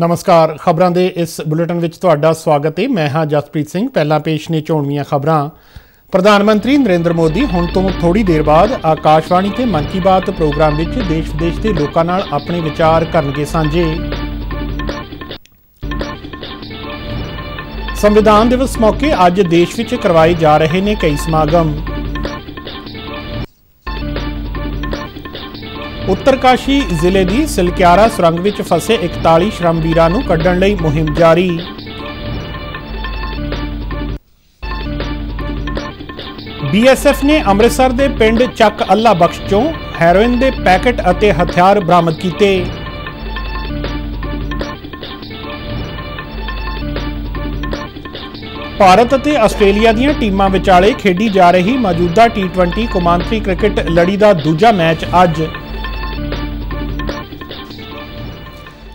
ਨਮਸਕਾਰ ਖਬਰਾਂ ਦੇ ਇਸ ਬੁਲੇਟਿਨ ਵਿੱਚ ਤੁਹਾਡਾ ਸਵਾਗਤ ਹੈ ਮੈਂ ਹਾਂ ਜਸਪ੍ਰੀਤ ਸਿੰਘ ਪਹਿਲਾਂ ਪੇਸ਼ ਨੇ ਚੋਣਵੀਆਂ ਖਬਰਾਂ ਪ੍ਰਧਾਨ ਮੰਤਰੀ ਨਰਿੰਦਰ ਮੋਦੀ ਹੁਣ ਤੋਂ ਥੋੜੀ ਦੇਰ ਬਾਅਦ ਆਕਾਸ਼ਵਾਣੀ ਤੇ ਮਨ ਕੀ ਬਾਤ ਪ੍ਰੋਗਰਾਮ ਵਿੱਚ ਦੇਸ਼-ਵਿਦੇਸ਼ ਦੇ ਲੋਕਾਂ ਨਾਲ ਆਪਣੇ ਵਿਚਾਰ ਕਰਨਗੇ ਸਾਂਝੇ ਸੰਵਿਧਾਨ ਦਿਵਸ ਮੌਕੇ ਅੱਜ ਦੇਸ਼ ਵਿੱਚ ਕਰਵਾਏ ਜਾ ਰਹੇ ਨੇ ਕਈ ਸਮਾਗਮ ਉੱਤਰਕਾਸ਼ੀ ਜ਼ਿਲ੍ਹੇ ਦੀ ਸਿਲਕਿਆਰਾ ਸੁਰੰਗ ਵਿੱਚ ਫਸੇ 41 ਸ਼ਰਮਵੀਰਾਂ ਨੂੰ ਕੱਢਣ ਲਈ ਮੁਹਿੰਮ ਜਾਰੀ ਬੀਐਸਐਫ ਨੇ ਅੰਮ੍ਰਿਤਸਰ ਦੇ ਪਿੰਡ ਚੱਕ ਅੱਲਾ ਬਖਸ਼ ਚੋਂ ਹੈਰੋਇਨ ਦੇ ਪੈਕੇਟ ਅਤੇ ਹਥਿਆਰ ਬਰਾਮਦ ਕੀਤੇ ਭਾਰਤ ਅਤੇ ਆਸਟ੍ਰੇਲੀਆ ਦੀਆਂ ਟੀਮਾਂ ਵਿਚਾਲੇ ਖੇਡੀ ਜਾ ਰਹੀ ਮੌਜੂਦਾ ਟੀ20 ਕੁਮਾਂਤਰੀ ਕ੍ਰਿਕਟ ਲੜੀ ਦਾ ਦੂਜਾ ਮੈਚ ਅੱਜ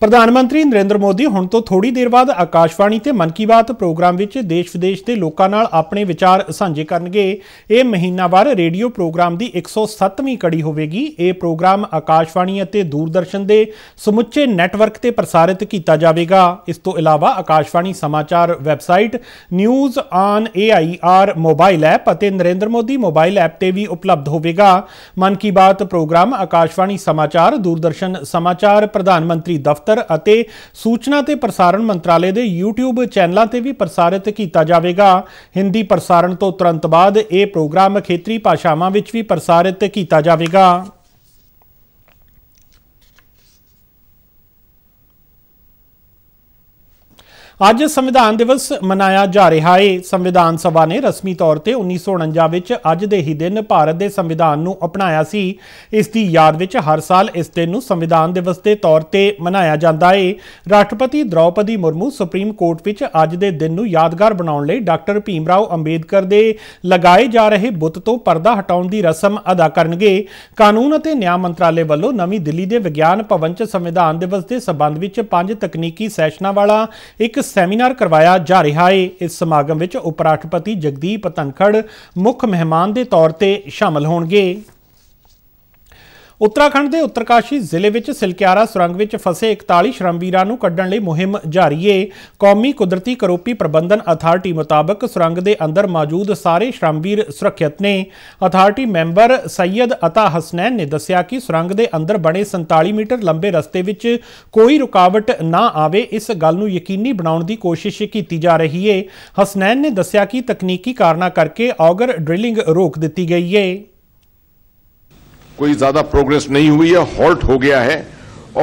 ਪ੍ਰਧਾਨ ਮੰਤਰੀ ਨਰਿੰਦਰ ਮੋਦੀ ਹੁਣ ਤੋਂ ਥੋੜੀ ਦੇਰ ਬਾਅਦ ਆਕਾਸ਼ਵਾਣੀ ਤੇ ਮਨ ਕੀ ਬਾਤ ਪ੍ਰੋਗਰਾਮ ਵਿੱਚ ਦੇਸ਼-ਵਿਦੇਸ਼ ਦੇ ਲੋਕਾਂ ਨਾਲ ਆਪਣੇ ਵਿਚਾਰ ਸਾਂਝੇ ਕਰਨਗੇ ਇਹ ਮਹੀਨਾਵਾਰ ਰੇਡੀਓ ਪ੍ਰੋਗਰਾਮ ਦੀ 107ਵੀਂ ਕੜੀ ਹੋਵੇਗੀ ਇਹ ਪ੍ਰੋਗਰਾਮ ਆਕਾਸ਼ਵਾਣੀ ਅਤੇ ਦੂਰਦਰਸ਼ਨ ਦੇ ਸਮੁੱਚੇ ਨੈਟਵਰਕ ਤੇ ਪ੍ਰਸਾਰਿਤ ਕੀਤਾ ਜਾਵੇਗਾ ਇਸ ਤੋਂ ਇਲਾਵਾ ਆਕਾਸ਼ਵਾਣੀ ਸਮਾਚਾਰ website news on AIR mobile app ਅਤੇ ਨਰਿੰਦਰ ਮੋਦੀ ਮੋਬਾਈਲ ਐਪ ਤੇ ਵੀ ਉਪਲਬਧ ਹੋਵੇਗਾ ਮਨ ਕੀ ਬਾਤ ਪ੍ਰੋਗਰਾਮ ਆਕਾਸ਼ਵਾਣੀ ਸਮਾਚਾਰ ਦੂਰਦਰਸ਼ਨ ਸਮਾਚਾਰ ਪ੍ਰਧਾਨ ਮੰਤਰੀ ਦਫ਼ਤਰ ਪੱਤਰ ਅਤੇ ਸੂਚਨਾ ਤੇ ਪ੍ਰਸਾਰਣ ਮੰਤਰਾਲੇ ਦੇ YouTube ਚੈਨਲਾਂ ਤੇ ਵੀ ਪ੍ਰਸਾਰਿਤ ਕੀਤਾ ਜਾਵੇਗਾ ਹਿੰਦੀ ਪ੍ਰਸਾਰਣ ਤੋਂ ਤੁਰੰਤ ਬਾਅਦ ਇਹ ਪ੍ਰੋਗਰਾਮ ਖੇਤਰੀ ਭਾਸ਼ਾਵਾਂ ਵਿੱਚ ਵੀ ਪ੍ਰਸਾਰਿਤ ਕੀਤਾ ਜਾਵੇਗਾ ਅੱਜ ਸੰਵਿਧਾਨ ਦਿਵਸ ਮਨਾਇਆ ਜਾ ਰਿਹਾ ਹੈ ਸੰਵਿਧਾਨ ਸਭਾ ਨੇ ਰਸਮੀ ਤੌਰ ਤੇ 1949 ਵਿੱਚ ਅੱਜ ਦੇ ਹੀ ਦਿਨ ਭਾਰਤ ਦੇ ਸੰਵਿਧਾਨ ਨੂੰ ਅਪਣਾਇਆ ਸੀ ਇਸ ਦੀ ਯਾਦ ਵਿੱਚ ਹਰ ਸਾਲ ਇਸ ਦਿਨ ਨੂੰ ਸੰਵਿਧਾਨ ਦਿਵਸ ਦੇ ਤੌਰ ਤੇ ਮਨਾਇਆ ਜਾਂਦਾ ਹੈ ਰਾਸ਼ਟਰਪਤੀ ਦ੍ਰੌਪਦੀ ਮੁਰਮੂ ਸੁਪਰੀਮ ਕੋਰਟ ਵਿੱਚ ਅੱਜ ਦੇ ਦਿਨ ਨੂੰ ਯਾਦਗਾਰ ਬਣਾਉਣ ਲਈ ਡਾਕਟਰ ਭੀਮ ਰਾਓ ਅੰਬੇਦਕਰ ਦੇ ਲਗਾਏ ਜਾ ਰਹੇ ਬੁੱਤ ਤੋਂ ਪਰਦਾ ਹਟਾਉਣ ਦੀ ਰਸਮ ਅਦਾ ਕਰਨਗੇ ਕਾਨੂੰਨ ਅਤੇ ਨਿਆਂ ਮੰਤਰਾਲੇ ਵੱਲੋਂ ਨਵੀਂ ਦਿੱਲੀ ਦੇ ਵਿਗਿਆਨ ਭਵਨ 'ਚ ਸੰਵਿਧਾਨ ਦਿਵਸ ਦੇ ਸਬੰਧ ਵਿੱਚ ਪੰਜ ਤਕਨੀਕੀ ਸੈਸ਼ਨਾਂ ਵਾਲਾ ਇੱਕ ਸੈਮੀਨਾਰ ਕਰਵਾਇਆ ਜਾ ਰਿਹਾ ਹੈ ਇਸ ਸਮਾਗਮ ਵਿੱਚ ਉਪ ਰਾਸ਼ਟਰਪਤੀ ਜਗਦੀਪ ਧਨਖੜ ਮੁੱਖ ਮਹਿਮਾਨ ਦੇ ਤੌਰ ਤੇ ਸ਼ਾਮਲ ਹੋਣਗੇ ਉੱਤਰਾਖੰਡ ਦੇ ਉੱਤਰਕਾਸ਼ੀ ਜ਼ਿਲ੍ਹੇ ਵਿੱਚ ਸਿਲਕਿਆਰਾ ਸੁਰੰਗ ਵਿੱਚ ਫਸੇ 41 ਸ਼ਰਮਵੀਰਾਂ ਨੂੰ ਕੱਢਣ ਲਈ ਮੁਹਿੰਮ ਜਾਰੀ ਹੈ ਕੌਮੀ ਕੁਦਰਤੀ ਕਰੋਪੀ ਪ੍ਰਬੰਧਨ ਅਥਾਰਟੀ ਮੁਤਾਬਕ ਸੁਰੰਗ ਦੇ ਅੰਦਰ ਮੌਜੂਦ ਸਾਰੇ ਸ਼ਰਮਵੀਰ ਸੁਰੱਖਿਅਤ ਨੇ ਅਥਾਰਟੀ ਮੈਂਬਰ ਸੈਯਦ ਅਤਾ ਹਸਨੈਨ ਨੇ ਦੱਸਿਆ ਕਿ ਸੁਰੰਗ ਦੇ ਅੰਦਰ ਬਣੇ 47 ਮੀਟਰ ਲੰਬੇ ਰਸਤੇ ਵਿੱਚ ਕੋਈ ਰੁਕਾਵਟ ਨਾ ਆਵੇ ਇਸ ਗੱਲ ਨੂੰ ਯਕੀਨੀ ਬਣਾਉਣ ਦੀ ਕੋਸ਼ਿਸ਼ ਕੀਤੀ ਜਾ ਰਹੀ ਹੈ ਹਸਨੈਨ ਨੇ ਦੱਸਿਆ ਕਿ ਤਕਨੀਕੀ ਕਾਰਨਾਂ ਕਰਕੇ ਔਗਰ ਡ੍ਰਿਲਿੰਗ ਰੋਕ ਦਿੱਤੀ ਗਈ ਹੈ कोई ज़्यादा प्रोग्रेस नहीं हुई है हॉल्ट हो गया है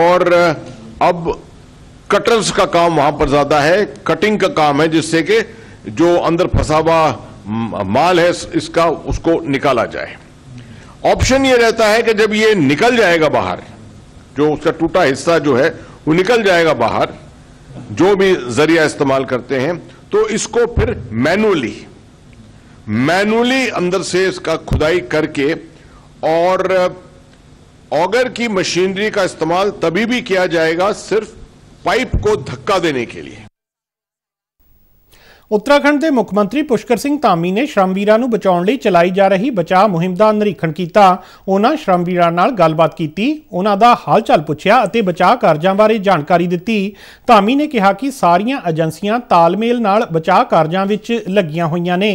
और अब कटर्स का काम वहां पर ज्यादा है कटिंग का काम है जिससे कि जो अंदर फंसा हुआ माल है इसका उसको निकाला जाए ऑप्शन ये रहता है कि जब ये निकल जाएगा बाहर जो उसका टूटा हिस्सा जो है वो निकल जाएगा बाहर जो भी जरिया इस्तेमाल करते हैं तो इसको फिर मैनुअली मैनुअली अंदर से इसका खुदाई करके और ऑगर की मशीनरी का इस्तेमाल तभी भी किया जाएगा सिर्फ पाइप को धक्का देने के लिए ਉੱਤਰਾਖੰਡ ਦੇ ਮੁੱਖ ਮੰਤਰੀ ਪੁਸ਼ਕਰ ਸਿੰਘ ਧਾਮੀ ਨੇ ਸ਼ਰਮਵੀਰਾਂ ਨੂੰ ਬਚਾਉਣ ਲਈ ਚਲਾਈ ਜਾ ਰਹੀ ਬਚਾਅ ਮੁਹਿੰਮ ਦਾ ਨਿਰੀਖਣ ਕੀਤਾ ਉਹਨਾਂ ਸ਼ਰਮਵੀਰਾਂ ਨਾਲ ਗੱਲਬਾਤ ਕੀਤੀ ਉਹਨਾਂ ਦਾ ਹਾਲਚਾਲ ਪੁੱਛਿਆ ਅਤੇ ਬਚਾਅ ਕਾਰਜਾਂ ਬਾਰੇ ਜਾਣਕਾਰੀ ਦਿੱਤੀ ਧਾਮੀ ਨੇ ਕਿਹਾ ਕਿ ਸਾਰੀਆਂ ਏਜੰਸੀਆਂ ਤਾਲਮੇਲ ਨਾਲ ਬਚਾਅ ਕਾਰਜਾਂ ਵਿੱਚ ਲੱਗੀਆਂ ਹੋਈਆਂ ਨੇ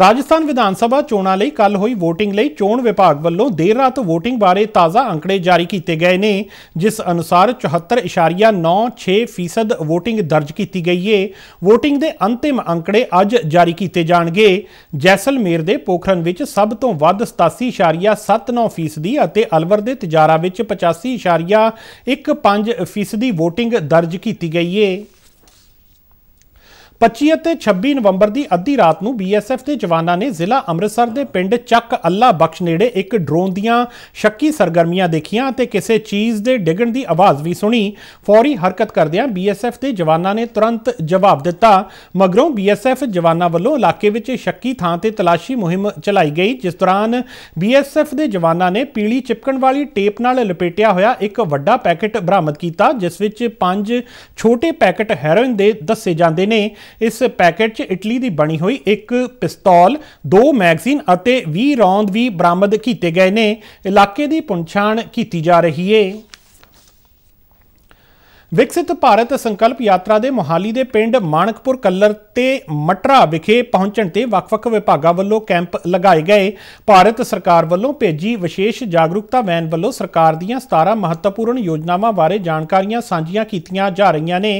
ਰਾਜਸਥਾਨ ਵਿਧਾਨ ਸਭਾ ਚੋਣਾਂ ਲਈ ਕੱਲ ਹੋਈ VOTING ਲਈ ਚੋਣ ਵਿਭਾਗ ਵੱਲੋਂ ਦੇਰ ਰਾਤ VOTING ਬਾਰੇ ਤਾਜ਼ਾ ਅੰਕੜੇ ਜਾਰੀ ਕੀਤੇ ਗਏ ਨੇ ਜਿਸ ਅਨੁਸਾਰ 74.96% VOTING ਦਰਜ ਕੀਤੀ ਗਈ ਏ VOTING ਦੇ ਅੰਤਿਮ ਅੰਕੜੇ ਅੱਜ ਜਾਰੀ ਕੀਤੇ ਜਾਣਗੇ ਜੈਸਲਮੇਰ ਦੇ ਪੋਖਰਨ ਵਿੱਚ ਸਭ ਤੋਂ ਵੱਧ 87.79% ਦੀ ਅਤੇ ਅਲਵਰ ਦੇ ਤਜਾਰਾ ਵਿੱਚ 85.15% ਦੀ VOTING ਦਰਜ ਕੀਤੀ ਗਈ ਏ 25 ਅਤੇ 26 ਨਵੰਬਰ ਦੀ ਅੱਧੀ ਰਾਤ ਨੂੰ ਬੀਐਸਐਫ ਦੇ ਜਵਾਨਾਂ ਨੇ ਜ਼ਿਲ੍ਹਾ ਅੰਮ੍ਰਿਤਸਰ ਦੇ ਪਿੰਡ ਚੱਕ ਅੱਲਾ ਬਖਸ਼ ਨੇੜੇ ਇੱਕ ਡਰੋਨ ਦੀਆਂ ਸ਼ੱਕੀ ਸਰਗਰਮੀਆਂ ਦੇਖੀਆਂ ਅਤੇ ਕਿਸੇ ਚੀਜ਼ ਦੇ ਡਿੱਗਣ ਦੀ ਆਵਾਜ਼ ਵੀ ਸੁਣੀ ਫੌਰੀ ਹਰਕਤ ਕਰਦਿਆਂ ਬੀਐਸਐਫ ਦੇ ਜਵਾਨਾਂ ਨੇ ਤੁਰੰਤ ਜਵਾਬ ਦਿੱਤਾ ਮਗਰੋਂ ਬੀਐਸਐਫ ਜਵਾਨਾਂ ਵੱਲੋਂ ਇਲਾਕੇ ਵਿੱਚ ਸ਼ੱਕੀ ਥਾਂ ਤੇ ਤਲਾਸ਼ੀ ਮੁਹਿੰਮ ਚਲਾਈ ਗਈ ਜਿਸ ਦੌਰਾਨ ਬੀਐਸਐਫ ਦੇ ਜਵਾਨਾਂ ਨੇ ਪੀਲੀ ਚਿਪਕਣ ਵਾਲੀ ਟੇਪ ਨਾਲ ਲਪੇਟਿਆ ਹੋਇਆ ਇੱਕ ਵੱਡਾ ਪੈਕੇਟ ਬਰਾਮਦ ਕੀਤਾ ਜਿਸ ਵਿੱਚ ਪੰਜ ਛੋਟੇ ਪੈਕੇਟ ਹੈਰੋਇਨ ਦੇ ਦੱਸੇ ਜਾਂਦੇ ਨੇ ਇਸ ਪੈਕੇਟ 'ਚ ਇਟਲੀ ਦੀ ਬਣੀ ਹੋਈ ਇੱਕ ਪਿਸਤੌਲ ਦੋ ਮੈਗਜ਼ੀਨ ਅਤੇ 20 ਰੌਂਦ ਵੀ ਬਰਾਮਦ ਕੀਤੇ ਗਏ ਨੇ ਇਲਾਕੇ ਦੀ ਪਛਾਣ ਕੀਤੀ ਜਾ ਰਹੀ ਏ ਵਿਕਸਿਤ ਭਾਰਤ ਸੰਕਲਪ ਯਾਤਰਾ ਦੇ ਮੋਹਾਲੀ ਦੇ ਪਿੰਡ ਮਾਨਕਪੁਰ ਕੱਲਰ ਤੇ ਮਟਰਾ ਵਿਖੇ ਪਹੁੰਚਣ ਤੇ ਵੱਖ-ਵੱਖ ਵਿਭਾਗਾਂ ਵੱਲੋਂ ਕੈਂਪ ਲਗਾਏ ਗਏ ਭਾਰਤ ਸਰਕਾਰ ਵੱਲੋਂ ਭੇਜੀ ਵਿਸ਼ੇਸ਼ ਜਾਗਰੂਕਤਾ ਵੈਨ ਵੱਲੋਂ ਸਰਕਾਰ ਦੀਆਂ 17 ਮਹੱਤਵਪੂਰਨ ਯੋਜਨਾਵਾਂ ਬਾਰੇ ਜਾਣਕਾਰੀਆਂ ਸਾਂਝੀਆਂ ਕੀਤੀਆਂ ਜਾ ਰਹੀਆਂ ਨੇ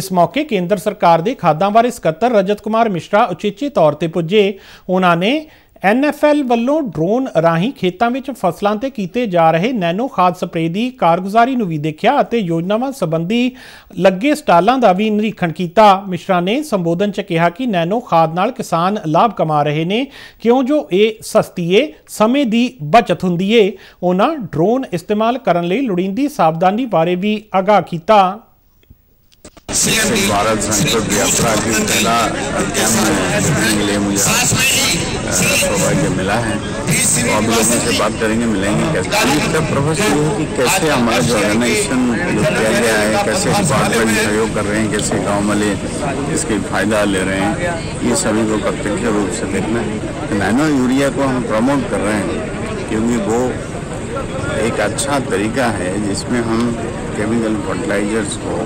ਇਸ ਮੌਕੇ ਕੇਂਦਰ ਸਰਕਾਰ ਦੇ ਖਾਦਾਂ ਬਾਰੇ ਸਕੱਤਰ ਰਜਤ ਕੁਮਾਰ ਮਿਸ਼ਰਾ ਉਚੇਚੇ ਤੌਰ ਤੇ ਪੁੱਜੇ ਉਹਨਾਂ ਨੇ ਐਨਐਫਐਲ ਵੱਲੋਂ ਡਰੋਨ ਰਾਹੀਂ ਖੇਤਾਂ ਵਿੱਚ ਫਸਲਾਂ ਤੇ ਕੀਤੇ ਜਾ ਰਹੇ ਨੈਨੋ ਖਾਦ ਸਪਰੇ ਦੀ ਕਾਰਗੁਜ਼ਾਰੀ ਨੂੰ ਵੀ ਦੇਖਿਆ ਅਤੇ ਯੋਜਨਾਵਾਂ ਸੰਬੰਧੀ ਲੱਗੇ ਸਟਾਲਾਂ ਦਾ ਵੀ ਨਿਰੀਖਣ ਕੀਤਾ ਮਿਸ਼ਰਾ ਨੇ ਸੰਬੋਧਨ 'ਚ ਕਿਹਾ ਕਿ ਨੈਨੋ ਖਾਦ ਨਾਲ ਕਿਸਾਨ ਲਾਭ ਕਮਾ ਰਹੇ ਨੇ ਕਿਉਂ ਜੋ ਇਹ ਸਸਤੀ ਏ ਸਮੇਂ ਦੀ ਬਚਤ ਹੁੰਦੀ ਏ ਉਹਨਾਂ ਡਰੋਨ ਇਸਤੇਮਾਲ ਕਰਨ ਲਈ ਲੋੜੀਂਦੀ ਸਾਵਧਾਨੀ ਬਾਰੇ ਵੀ ਅਗਾਹ ਕੀਤਾ से भारत संकल्प यात्रा की पहला कैंप के लिए मुझे सौभाग्य मिला है तो अब लोगों से बात करेंगे मिलेंगे कैसे इसका ये है कि कैसे हमारा जो ऑर्गेनाइजेशन जो किया गया है कैसे सहयोग कर रहे हैं कैसे गाँव वाले इसके फायदा ले रहे हैं ये सभी को प्रत्यक्ष रूप से देखना है तो नैनो यूरिया को हम प्रमोट कर रहे हैं क्योंकि वो एक अच्छा तरीका है जिसमें हम केमिकल फर्टिलाइजर्स को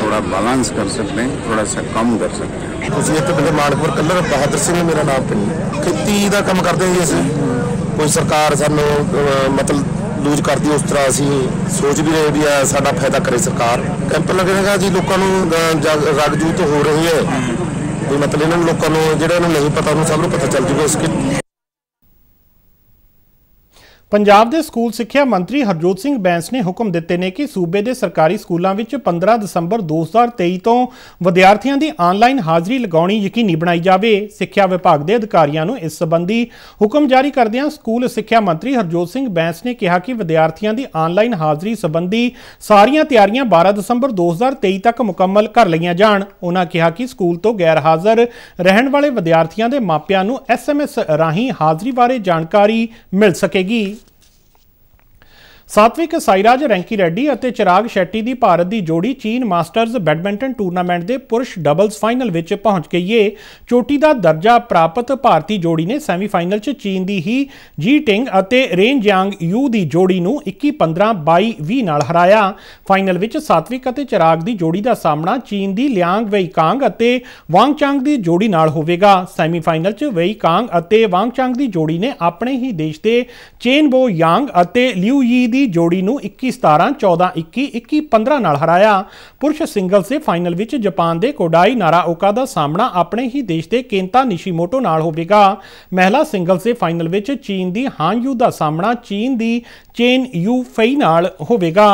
ਥੋੜਾ ਬੈਲੈਂਸ ਕਰ ਸਕਦੇ ਹਾਂ ਥੋੜਾ ਸਾ कम ਕਰ ਸਕਦੇ ਹਾਂ ਤੁਸੀਂ ਇੱਥੇ ਬਲੇ ਮਾਨਕਪੁਰ ਕੱਲਰ ਬਹਾਦਰ ਸਿੰਘ ਮੇਰਾ ਨਾਮ ਪਿੰਡ ਖੇਤੀ ਦਾ ਕੰਮ ਕਰਦੇ ਜੀ ਅਸੀਂ ਕੋਈ ਸਰਕਾਰ ਸਾਨੂੰ ਮਤਲਬ ਲੂਜ ਕਰਦੀ ਉਸ ਤਰ੍ਹਾਂ ਅਸੀਂ ਸੋਚ ਵੀ ਰਹੇ ਵੀ ਆ ਸਾਡਾ ਫਾਇਦਾ ਕਰੇ ਸਰਕਾਰ ਕੈਂਪ ਲੱਗੇਗਾ ਜੀ ਲੋਕਾਂ ਨੂੰ ਰਗਜੂਤ ਹੋ ਰਹੀ ਹੈ ਕੋਈ ਮਤਲਬ ਇਹਨਾਂ ਨੂੰ ਲੋਕਾਂ ਨੂੰ ਜਿਹੜਾ ਇਹਨਾਂ ਨੂੰ ਨਹੀਂ ਪਤਾ ਉਹਨੂੰ ਸਭ ਨੂੰ ਪਤਾ ਚੱਲ ਜੂਗਾ ਇਸ ਕਿ ਪੰਜਾਬ ਦੇ ਸਕੂਲ ਸਿੱਖਿਆ ਮੰਤਰੀ ਹਰਜੋਤ ਸਿੰਘ ਬੈਂਸ ਨੇ ਹੁਕਮ ਦਿੱਤੇ ਨੇ ਕਿ ਸੂਬੇ ਦੇ ਸਰਕਾਰੀ ਸਕੂਲਾਂ ਵਿੱਚ 15 ਦਸੰਬਰ 2023 ਤੋਂ ਵਿਦਿਆਰਥੀਆਂ ਦੀ ਆਨਲਾਈਨ ਹਾਜ਼ਰੀ ਲਗਾਉਣੀ ਯਕੀਨੀ ਬਣਾਈ ਜਾਵੇ ਸਿੱਖਿਆ ਵਿਭਾਗ ਦੇ ਅਧਿਕਾਰੀਆਂ ਨੂੰ ਇਸ ਸੰਬੰਧੀ ਹੁਕਮ ਜਾਰੀ ਕਰਦਿਆਂ ਸਕੂਲ ਸਿੱਖਿਆ ਮੰਤਰੀ ਹਰਜੋਤ ਸਿੰਘ ਬੈਂਸ ਨੇ ਕਿਹਾ ਕਿ ਵਿਦਿਆਰਥੀਆਂ ਦੀ ਆਨਲਾਈਨ ਹਾਜ਼ਰੀ ਸੰਬੰਧੀ ਸਾਰੀਆਂ ਤਿਆਰੀਆਂ 12 ਦਸੰਬਰ 2023 ਤੱਕ ਮੁਕੰਮਲ ਕਰ ਲਈਆਂ ਜਾਣ ਉਹਨਾਂ ਕਿਹਾ ਕਿ ਸਕੂਲ ਤੋਂ ਗੈਰ ਹਾਜ਼ਰ ਰਹਿਣ ਵਾਲੇ ਵਿਦਿਆਰਥੀਆਂ ਦੇ ਮਾਪਿਆਂ ਨੂੰ ਐਸਐਮਐਸ ਰਾਹੀਂ ਹਾਜ਼ਰੀ ਬਾਰੇ ਜਾਣਕਾਰੀ ਮਿਲ ਸਕੇਗੀ ਸਾਤਵਿਕ ਸਾਈਰਾਜ ਰੈਂਕੀ ਰੈੱਡੀ ਅਤੇ ਚਿਰਾਗ ਸ਼ੈੱਟੀ ਦੀ ਭਾਰਤ ਦੀ ਜੋੜੀ ਚੀਨ ਮਾਸਟਰਜ਼ ਬੈਡਮਿੰਟਨ ਟੂਰਨਾਮੈਂਟ ਦੇ ਪੁਰਸ਼ ਡਬਲਸ ਫਾਈਨਲ ਵਿੱਚ ਪਹੁੰਚ ਗਈ ਏ ਚੋਟੀ ਦਾ ਦਰਜਾ ਪ੍ਰਾਪਤ ਭਾਰਤੀ ਜੋੜੀ ਨੇ ਸੈਮੀਫਾਈਨਲ 'ਚ ਚੀਨ ਦੀ ਹੀ ਜੀ ਟਿੰਗ ਅਤੇ ਰੇਨ ਜਿਆਂਗ ਯੂ ਦੀ ਜੋੜੀ ਨੂੰ 21-15 22-20 ਨਾਲ ਹਰਾਇਆ ਫਾਈਨਲ ਵਿੱਚ ਸਾਤਵਿਕ ਅਤੇ ਚਿਰਾਗ ਦੀ ਜੋੜੀ ਦਾ ਸਾਹਮਣਾ ਚੀਨ ਦੀ ਲਿਆਂਗ ਵੇਈ ਕਾਂਗ ਅਤੇ ਵਾਂਗ ਚਾਂਗ ਦੀ ਜੋੜੀ ਨਾਲ ਹੋਵੇਗਾ ਸੈਮੀਫਾਈਨਲ 'ਚ ਵੇਈ ਕਾਂਗ ਅਤੇ ਵਾਂਗ ਚਾਂਗ ਦੀ ਜੋੜੀ ਨੇ ਆਪਣੇ ਹੀ ਦੇਸ਼ ਦੇ ਚੇਨ ਬੋ ਯਾਂਗ ਅਤੇ ਲਿਊ ਯੀ ਦੀ ਜੋੜੀ ਨੂੰ 21-17 14-21 21-15 ਨਾਲ ਹਰਾਇਆ ਪੁਰਸ਼ ਸਿੰਗਲਸ ਦੇ ਫਾਈਨਲ ਵਿੱਚ ਜਾਪਾਨ ਦੇ ਕੋਡਾਈ ਨਾਰਾਓਕਾ ਦਾ ਸਾਹਮਣਾ ਆਪਣੇ ਹੀ ਦੇਸ਼ ਦੇ ਕੇਂਤਾ ਨਿਸ਼ੀਮੋਟੋ ਨਾਲ ਹੋਵੇਗਾ ਮਹਿਲਾ ਸਿੰਗਲਸ ਦੇ ਫਾਈਨਲ ਵਿੱਚ ਚੀਨ ਦੀ ਹਾਂ ਯੂ ਦਾ ਸਾਹਮਣਾ ਚੀਨ ਦੀ ਚੇਨ ਯੂ ਫੇਈ ਨਾਲ ਹੋਵੇਗਾ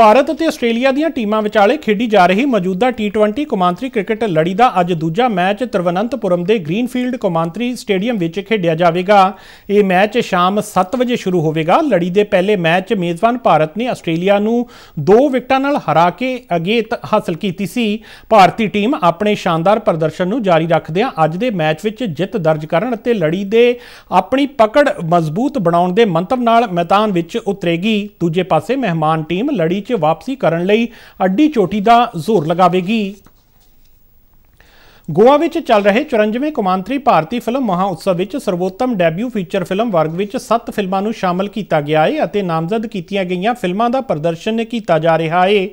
ਭਾਰਤ ਅਤੇ ਆਸਟ੍ਰੇਲੀਆ ਦੀਆਂ ਟੀਮਾਂ ਵਿਚਾਲੇ ਖੇਡੀ ਜਾ ਰਹੀ ਮੌਜੂਦਾ T20 ਕੌਮਾਂਤਰੀ ਕ੍ਰਿਕਟ ਲੜੀ ਦਾ ਅੱਜ ਦੂਜਾ ਮੈਚ ਤਰਵਨੰਤਪੁਰਮ ਦੇ ਗ੍ਰੀਨਫੀਲਡ ਕੌਮਾਂਤਰੀ ਸਟੇਡੀਅਮ ਵਿੱਚ ਖੇਡਿਆ ਜਾਵੇਗਾ ਇਹ ਮੈਚ ਸ਼ਾਮ 7 ਵਜੇ ਸ਼ੁਰੂ ਹੋਵੇਗਾ ਲੜੀ ਦੇ ਪਹਿਲੇ ਮੈਚ ਮੇਜ਼ਬਾਨ ਭਾਰਤ ਨੇ ਆਸਟ੍ਰੇਲੀਆ ਨੂੰ 2 ਵਿਕਟਾਂ ਨਾਲ ਹਰਾ ਕੇ ਅਗੇਤ ਹਾਸਲ ਕੀਤੀ ਸੀ ਭਾਰਤੀ ਟੀਮ ਆਪਣੇ ਸ਼ਾਨਦਾਰ ਪ੍ਰਦਰਸ਼ਨ ਨੂੰ ਜਾਰੀ ਰੱਖਦਿਆਂ ਅੱਜ ਦੇ ਮੈਚ ਵਿੱਚ ਜਿੱਤ ਦਰਜ ਕਰਨ ਅਤੇ ਲੜੀ ਦੇ ਆਪਣੀ ਪਕੜ ਮਜ਼ਬੂਤ ਬਣਾਉਣ ਦੇ ਮੰਤਵ ਨਾਲ ਮੈਦਾਨ ਵਿੱਚ ਉਤਰੇਗੀ ਦੂਜੇ ਪਾਸੇ ਮਹਿਮਾਨ ਟੀਮ ਲੜੀ 'ਚ ਵਾਪਸੀ ਕਰਨ ਲਈ ਅੱਡੀ ਚੋਟੀ ਦਾ ਜ਼ੋਰ ਲਗਾਵੇਗੀ ਗੋਆ ਵਿੱਚ ਚੱਲ ਰਹੇ 54ਵੇਂ ਕੁਮਾਂਤਰੀ ਭਾਰਤੀ ਫਿਲਮ ਮਹਾਉਤਸਵ ਵਿੱਚ ਸਰਵੋਤਮ ਡੈਬਿਊ ਫੀਚਰ ਫਿਲਮ ਵਰਗ ਵਿੱਚ 7 ਫਿਲਮਾਂ ਨੂੰ ਸ਼ਾਮਲ ਕੀਤਾ ਗਿਆ ਹੈ ਅਤੇ ਨਾਮਜ਼ਦ ਕੀਤੀਆਂ ਗਈਆਂ ਫਿਲਮਾਂ ਦਾ ਪ੍ਰਦਰਸ਼ਨ ਕੀਤਾ ਜਾ ਰਿਹਾ ਹੈ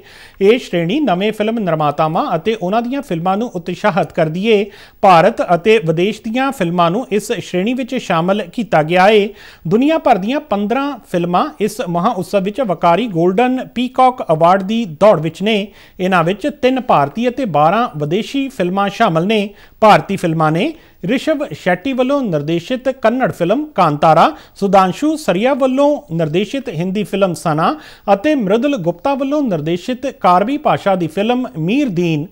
ਇਹ ਸ਼੍ਰੇਣੀ ਨਵੇਂ ਫਿਲਮ ਨਿਰਮਾਤਾਵਾਂ ਅਤੇ ਉਹਨਾਂ ਦੀਆਂ ਫਿਲਮਾਂ ਨੂੰ ਉਤਸ਼ਾਹਤ ਕਰਦੀ ਹੈ ਭਾਰਤ ਅਤੇ ਵਿਦੇਸ਼ ਦੀਆਂ ਫਿਲਮਾਂ ਨੂੰ ਇਸ ਸ਼੍ਰੇਣੀ ਵਿੱਚ ਸ਼ਾਮਲ ਕੀਤਾ ਗਿਆ ਹੈ ਦੁਨੀਆ ਭਰ ਦੀਆਂ 15 ਫਿਲਮਾਂ ਇਸ ਮਹਾਉਤਸਵ ਵਿੱਚ ਵਕਾਰੀ 골ਡਨ ਪੀਕਾਕ ਅਵਾਰਡ ਦੀ ਦੌੜ ਵਿੱਚ ਨੇ ਇਹਨਾਂ ਵਿੱਚ 3 ਭਾਰਤੀ ਅਤੇ 12 ਵਿਦੇਸ਼ੀ ਫਿਲਮਾਂ ਸ਼ਾਮਲ ਨੇ ਭਾਰਤੀ ਫਿਲਮਾਂ ਨੇ ਰਿਸ਼ਵ ਸ਼ੈਟੀ ਵੱਲੋਂ ਨਿਰਦੇਸ਼ਿਤ ਕੰਨੜ ਫਿਲਮ ਕਾਂਤਾਰਾ ਸੁਦਾਂਸ਼ੂ ਸਰੀਆ ਵੱਲੋਂ ਨਿਰਦੇਸ਼ਿਤ ਹਿੰਦੀ ਫਿਲਮ ਸਨਾ ਅਤੇ ਮ੍ਰਿਦੁਲ ਗੁਪਤਾ ਵੱਲੋਂ ਨਿਰਦੇਸ਼ਿਤ ਕਾਰਬੀ ਭਾਸ਼ਾ ਦੀ ਫਿਲਮ ਮੀਰਦੀਨ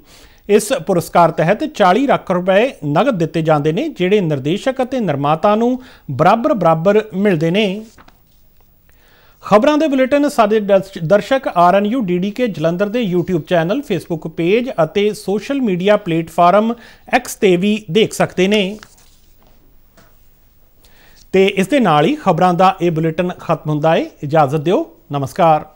ਇਸ ਪੁਰਸਕਾਰ ਤਹਿਤ 40 ਲੱਖ ਰੁਪਏ ਨਗਦ ਦਿੱਤੇ ਜਾਂਦੇ ਨੇ ਜਿਹੜੇ ਨਿਰਦੇਸ਼ਕ ਅਤੇ ਨਿਰਮਾਤਾ ਨੂੰ ਬਰਾਬਰ ਬਰਾਬਰ ਮਿਲਦੇ ਨੇ ਖਬਰਾਂ ਦੇ ਬੁਲੇਟਿਨ ਸਾਡੇ ਦਰਸ਼ਕ ਆਰਐਨਯੂ ਡੀਡੀਕੇ ਜਲੰਧਰ ਦੇ YouTube ਚੈਨਲ Facebook ਪੇਜ ਅਤੇ ਸੋਸ਼ਲ ਮੀਡੀਆ ਪਲੇਟਫਾਰਮ X ਤੇ ਵੀ ਦੇਖ ਸਕਦੇ ਨੇ ਤੇ ਇਸ ਦੇ ਨਾਲ ਹੀ ਖਬਰਾਂ ਦਾ ਇਹ ਬੁਲੇਟਿਨ ਖਤਮ ਹੁੰਦਾ ਹੈ ਇਜਾਜ਼ਤ ਦਿਓ ਨਮਸਕਾਰ